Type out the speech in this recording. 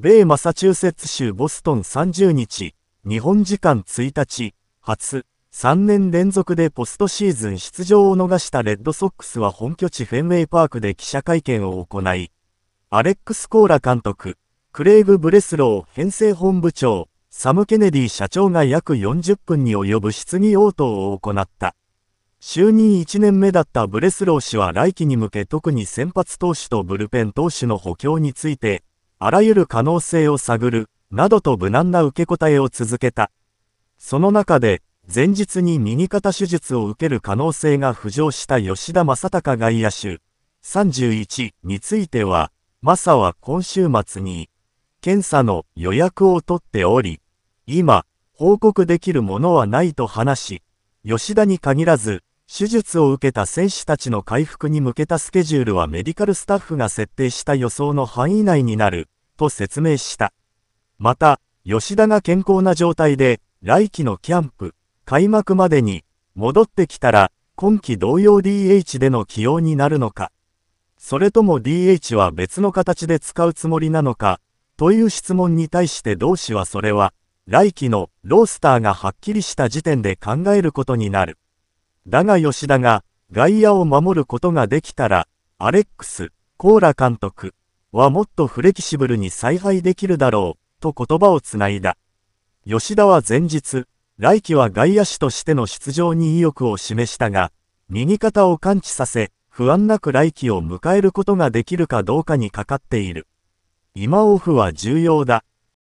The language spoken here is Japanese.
米マサチューセッツ州ボストン30日、日本時間1日、初、3年連続でポストシーズン出場を逃したレッドソックスは本拠地フェンウェイパークで記者会見を行い、アレックス・コーラ監督、クレイグ・ブレスロー編成本部長、サム・ケネディ社長が約40分に及ぶ質疑応答を行った。就任1年目だったブレスロー氏は来季に向け特に先発投手とブルペン投手の補強について、あらゆる可能性を探る、などと無難な受け答えを続けた。その中で、前日に右肩手術を受ける可能性が浮上した吉田正尚外野手31については、サは今週末に検査の予約を取っており、今、報告できるものはないと話し、吉田に限らず、手術を受けた選手たちの回復に向けたスケジュールはメディカルスタッフが設定した予想の範囲内になると説明した。また、吉田が健康な状態で、来季のキャンプ、開幕までに、戻ってきたら、今季同様 DH での起用になるのか、それとも DH は別の形で使うつもりなのか、という質問に対して同氏はそれは、来季のロースターがはっきりした時点で考えることになる。だが吉田が外野を守ることができたら、アレックス、コーラ監督、はもっとフレキシブルに采配できるだろう、と言葉をつないだ。吉田は前日、来季は外野手としての出場に意欲を示したが、右肩を感知させ、不安なく来季を迎えることができるかどうかにかかっている。今オフは重要だ。